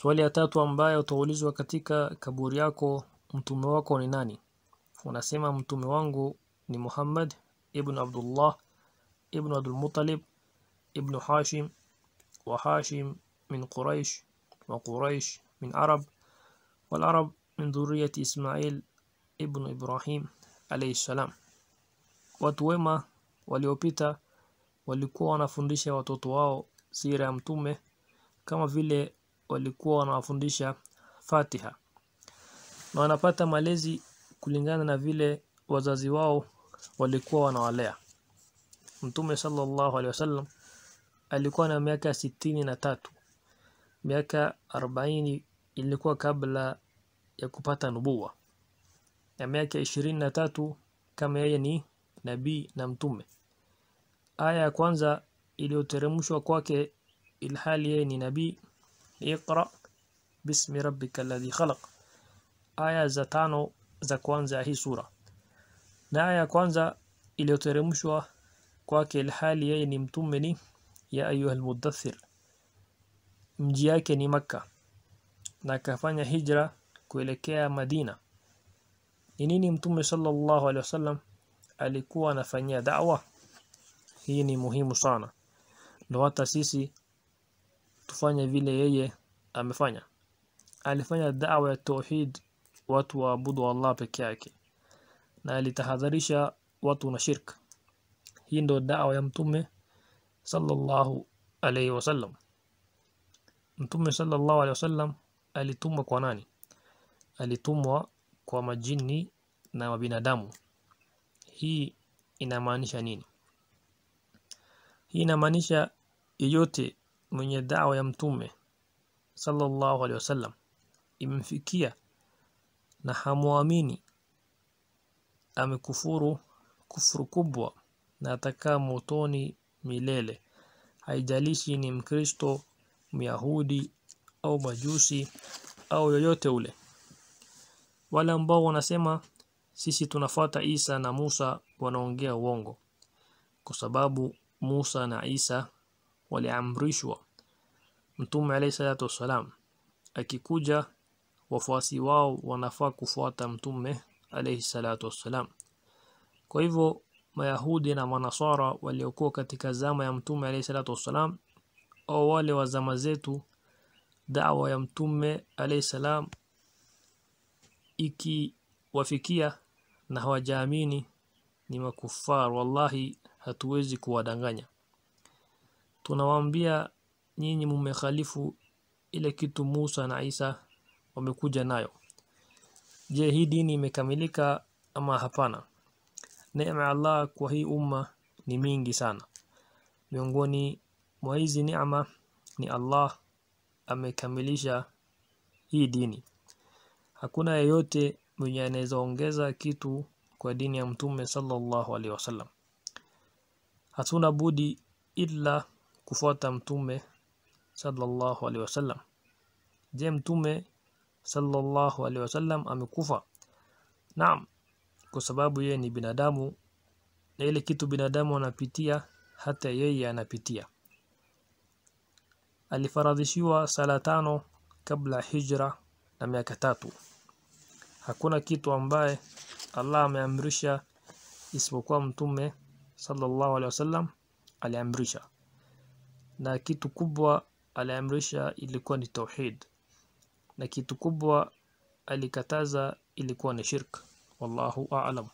Swali ya tatu ambayo utaulizwa katika kaburi yako, mtume wako ni nani? Unasema mtume wangu ni Muhammad ibn Abdullah ibn Abdul Muttalib ibn Hashim wa Hashim min Quraish wa Quraish min Arab wal Arab min dhurriyyati Ismail ibn Ibrahim alayhi salam. Watu wema waliopita walikuwa wanafundisha watoto wao sira ya mtume kama vile walikuwa wanawafundisha Fatiha na wanapata malezi kulingana na vile wazazi wao walikuwa wanawalea Mtume sallallahu alaihi wasallam alikuwa na miaka sitini na tatu miaka arobaini ilikuwa kabla ya kupata nubuwa na miaka ishirini na tatu kama yeye ni nabii na mtume aya ya kwanza iliyoteremshwa kwake ilhali yeye ni nabii اقرأ باسم ربك الذي خلق aya za tano za kwanza ya hii sura na aya ya kwanza iliyoteremshwa kwake ilhali yeye ni mtume ni ya ayuha almudaththir mji yake ni makka na akafanya hijra kuelekea madina ni nini mtume sallallahu alaihi wasallam alikuwa anafanyia da'wa hii ni muhimu sana ndio hata sisi tufanye vile yeye amefanya, alifanya dawa ya tauhid, watu waabudu Allah peke yake, na alitahadharisha watu na shirk Hii ndio dawa ya Mtume sallallahu alaihi wasallam. Mtume sallallahu alaihi wasallam alitumwa kwa nani? Alitumwa kwa majini na mabinadamu Hii inamaanisha nini? Hii inamaanisha yeyote mwenye dawa ya mtume sallallahu alaihi wasallam imemfikia na hamwamini amekufuru kufuru kubwa na atakaa motoni milele haijalishi ni mkristo myahudi au majusi au yoyote ule wale ambao wanasema sisi tunafuata Isa na Musa wanaongea uongo kwa sababu Musa na Isa waliamrishwa Mtume alayhi salatu wasalam akikuja wafuasi wao wanafaa kufuata mtume alayhi salatu wassalam kwa hivyo mayahudi na manasara waliokuwa katika zama ya mtume alayhi salatu wassalam au wale wa zama zetu dawa ya mtume alayhi salam ikiwafikia na hawajaamini ni makufar wallahi hatuwezi kuwadanganya tunawaambia nyinyi mmekhalifu ile kitu Musa na Isa wamekuja nayo je hii dini imekamilika ama hapana neema ya Allah kwa hii umma ni mingi sana miongoni mwa hizi neema ni Allah amekamilisha hii dini hakuna yeyote mwenye anaweza ongeza kitu kwa dini ya mtume sallallahu alaihi wasallam hatuna budi ila kufuata mtume sallallahu alaihi wasallam je mtume sallallahu alaihi wasallam amekufa naam kwa sababu yeye ni binadamu na ile kitu binadamu anapitia hata yeye anapitia alifaradhishiwa sala tano kabla hijra na miaka tatu hakuna kitu ambaye Allah ameamrisha isipokuwa mtume sallallahu alaihi wasallam aliamrisha na kitu kubwa aliamrisha ilikuwa ni tauhid na kitu kubwa alikataza ilikuwa ni shirk wallahu a'lam